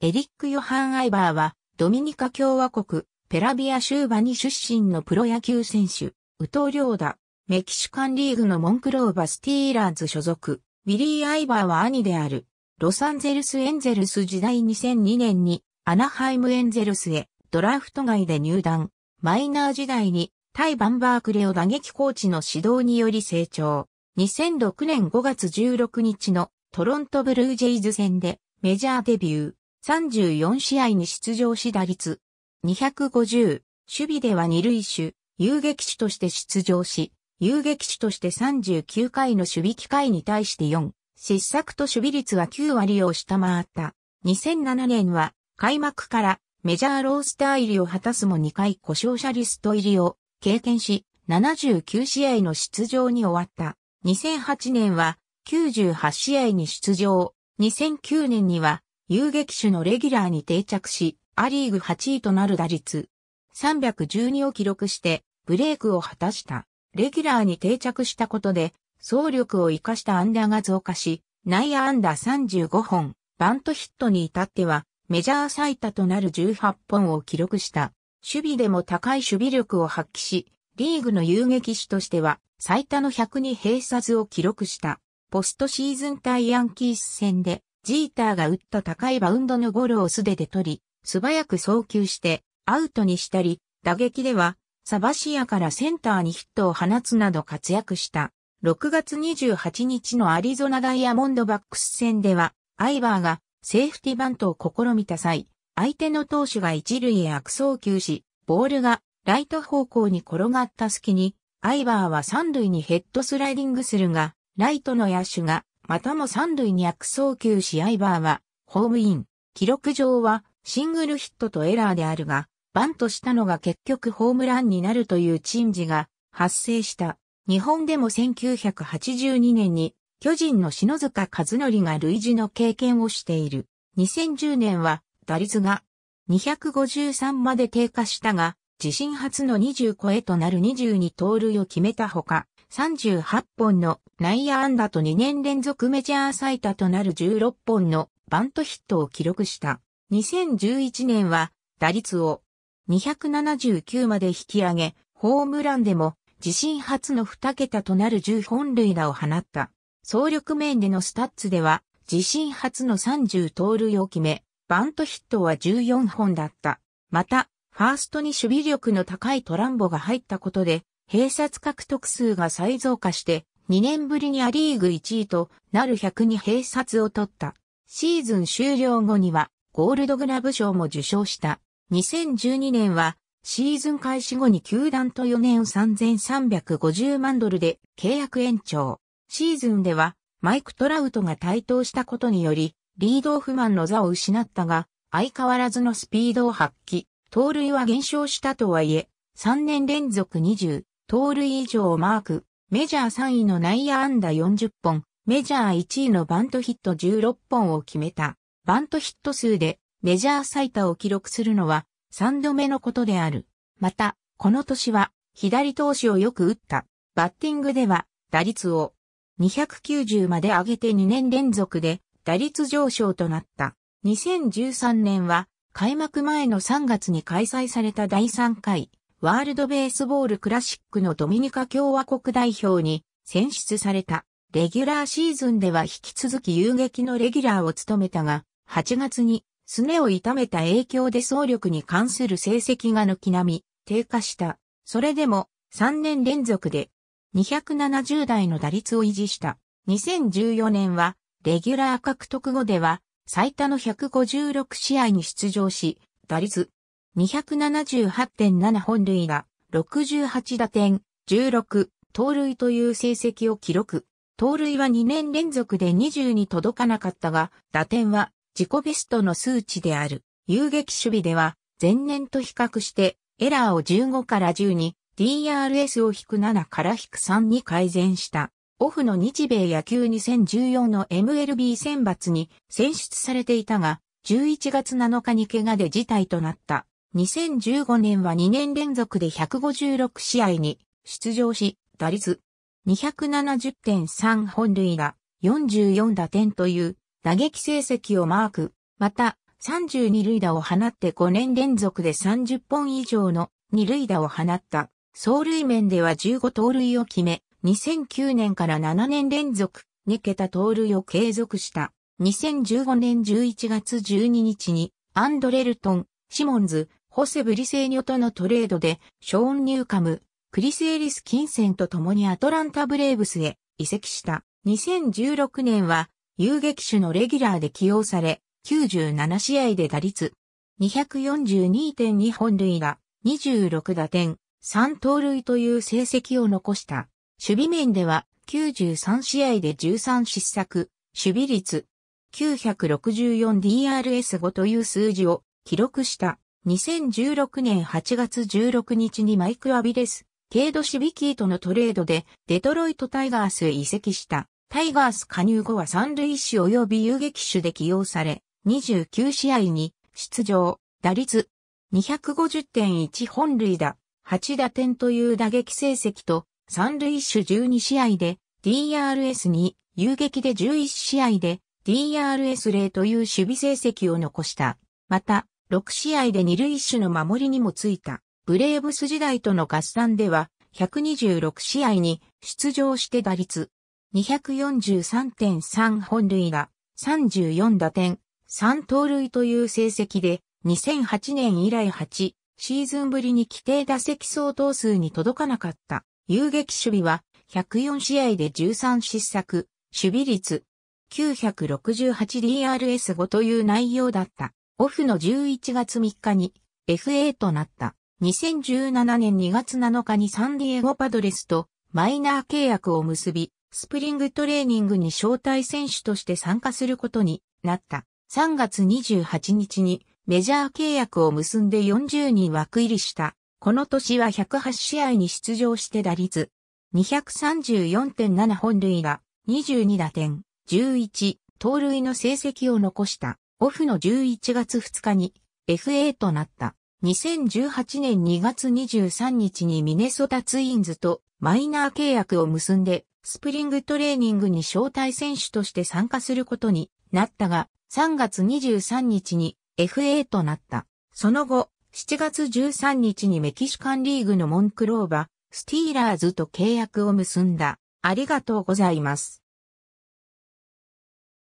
エリック・ヨハン・アイバーは、ドミニカ共和国、ペラビア州バに出身のプロ野球選手、ウトリョーダ、メキシカンリーグのモンクローバ・スティーラーズ所属、ウィリー・アイバーは兄である、ロサンゼルス・エンゼルス時代2002年に、アナハイム・エンゼルスへ、ドラフト外で入団、マイナー時代に、対バンバークレオ打撃コーチの指導により成長。2006年5月16日のトロントブルージェイズ戦でメジャーデビュー。34試合に出場し打率250、守備では二塁手、遊撃手として出場し、遊撃手として39回の守備機会に対して4、失策と守備率は9割を下回った。2007年は開幕からメジャーロースター入りを果たすも2回故障者リスト入りを経験し、79試合の出場に終わった。2008年は98試合に出場。2009年には遊撃手のレギュラーに定着し、アリーグ8位となる打率、312を記録して、ブレイクを果たした。レギュラーに定着したことで、総力を活かしたアンダーが増加し、内野アンダー35本、バントヒットに至っては、メジャー最多となる18本を記録した。守備でも高い守備力を発揮し、リーグの遊撃手としては、最多の102鎖図を記録した。ポストシーズン対ヤンキース戦で、ジーターが打った高いバウンドのゴロを素手で取り、素早く送球してアウトにしたり、打撃ではサバシアからセンターにヒットを放つなど活躍した。6月28日のアリゾナダイヤモンドバックス戦では、アイバーがセーフティバントを試みた際、相手の投手が一塁へ悪送球し、ボールがライト方向に転がった隙に、アイバーは三塁にヘッドスライディングするが、ライトの野手がまたも三塁に悪送球しアイバーは、ホームイン。記録上は、シングルヒットとエラーであるが、バントしたのが結局ホームランになるという珍事が発生した。日本でも1982年に巨人の篠塚和則が類似の経験をしている。2010年は打率が253まで低下したが、自身初の20超えとなる22盗塁を決めたほか、38本の内野安打と2年連続メジャー最多となる16本のバントヒットを記録した。2011年は打率を279まで引き上げ、ホームランでも自身初の2桁となる10本塁打を放った。総力面でのスタッツでは、自身初の30盗塁を決め、バントヒットは14本だった。また、ファーストに守備力の高いトランボが入ったことで、併殺獲得数が再増加して、2年ぶりにアリーグ1位となる100に併殺を取った。シーズン終了後には、ゴールドグラブ賞も受賞した。2012年は、シーズン開始後に球団と4年3350万ドルで契約延長。シーズンでは、マイク・トラウトが台頭したことにより、リードオフマンの座を失ったが、相変わらずのスピードを発揮、盗塁は減少したとはいえ、3年連続20、盗塁以上をマーク、メジャー3位の内野安打40本、メジャー1位のバントヒット16本を決めた。バントヒット数でメジャー最多を記録するのは3度目のことである。また、この年は左投手をよく打った。バッティングでは打率を290まで上げて2年連続で打率上昇となった。2013年は開幕前の3月に開催された第3回ワールドベースボールクラシックのドミニカ共和国代表に選出された。レギュラーシーズンでは引き続き遊撃のレギュラーを務めたが、8月にすねを痛めた影響で総力に関する成績が軒並み低下した。それでも3年連続で270台の打率を維持した。2014年はレギュラー獲得後では最多の156試合に出場し、打率278.7本塁打、68打点、16、盗塁という成績を記録。盗塁は2年連続で20に届かなかったが、打点は自己ベストの数値である。遊撃守備では、前年と比較して、エラーを15から1に、DRS を引く7から引く3に改善した。オフの日米野球2014の MLB 選抜に選出されていたが、11月7日に怪我で辞退となった。2015年は2年連続で156試合に出場し、打率270.3本塁打、44打点という打撃成績をマーク。また、32塁打を放って5年連続で30本以上の2塁打を放った。走塁面では15盗塁を決め、2009年から7年連続2桁盗塁を継続した。2015年11月12日にアンドレルトン、シモンズ、ホセ・ブリセーニョとのトレードで、ショーン・ニューカム、クリス・エリス・キンセンと共にアトランタ・ブレーブスへ移籍した。2016年は、遊撃手のレギュラーで起用され、97試合で打率、242.2本塁打、26打点、3盗塁という成績を残した。守備面では、93試合で13失策、守備率、964DRS5 という数字を記録した。2016年8月16日にマイク・アビレス、ケイド・シビキーとのトレードでデトロイト・タイガースへ移籍した。タイガース加入後は三塁手及び遊撃手で起用され、29試合に出場、打率250.1本塁打、8打点という打撃成績と、三塁手12試合で DRS に遊撃で11試合で DRS0 という守備成績を残した。また、6試合で2塁手の守りにもついた、ブレーブス時代との合算では、126試合に出場して打率、243.3本塁打、34打点、3盗塁という成績で、2008年以来8シーズンぶりに規定打席相当数に届かなかった。遊撃守備は104試合で13失策、守備率 968DRS5 という内容だった。オフの11月3日に FA となった。2017年2月7日にサンディエゴパドレスとマイナー契約を結び、スプリングトレーニングに招待選手として参加することになった。3月28日にメジャー契約を結んで40人枠入りした。この年は108試合に出場して打率234.7本塁が22打点11盗塁の成績を残した。オフの11月2日に FA となった。2018年2月23日にミネソタツインズとマイナー契約を結んで、スプリングトレーニングに招待選手として参加することになったが、3月23日に FA となった。その後、7月13日にメキシカンリーグのモンクローバ、スティーラーズと契約を結んだ。ありがとうございます。